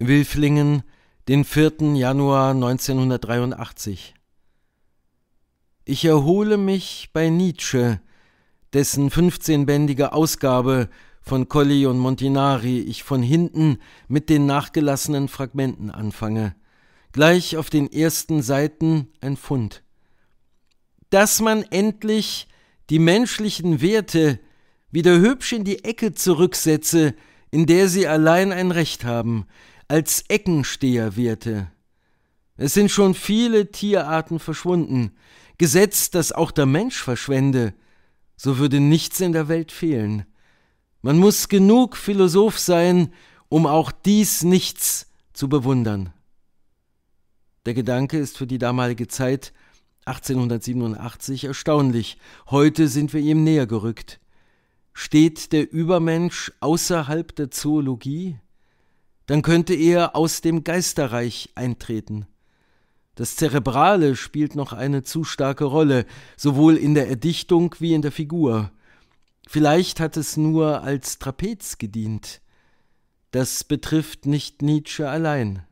Wilflingen, den 4. Januar 1983. Ich erhole mich bei Nietzsche, dessen 15-bändige Ausgabe von Colli und Montinari ich von hinten mit den nachgelassenen Fragmenten anfange. Gleich auf den ersten Seiten ein Fund. Dass man endlich die menschlichen Werte wieder hübsch in die Ecke zurücksetze, in der sie allein ein Recht haben, als Eckensteher wehrte. Es sind schon viele Tierarten verschwunden. Gesetzt, dass auch der Mensch verschwende, so würde nichts in der Welt fehlen. Man muss genug Philosoph sein, um auch dies Nichts zu bewundern. Der Gedanke ist für die damalige Zeit 1887 erstaunlich. Heute sind wir ihm näher gerückt. Steht der Übermensch außerhalb der Zoologie? dann könnte er aus dem Geisterreich eintreten. Das Zerebrale spielt noch eine zu starke Rolle, sowohl in der Erdichtung wie in der Figur. Vielleicht hat es nur als Trapez gedient. Das betrifft nicht Nietzsche allein.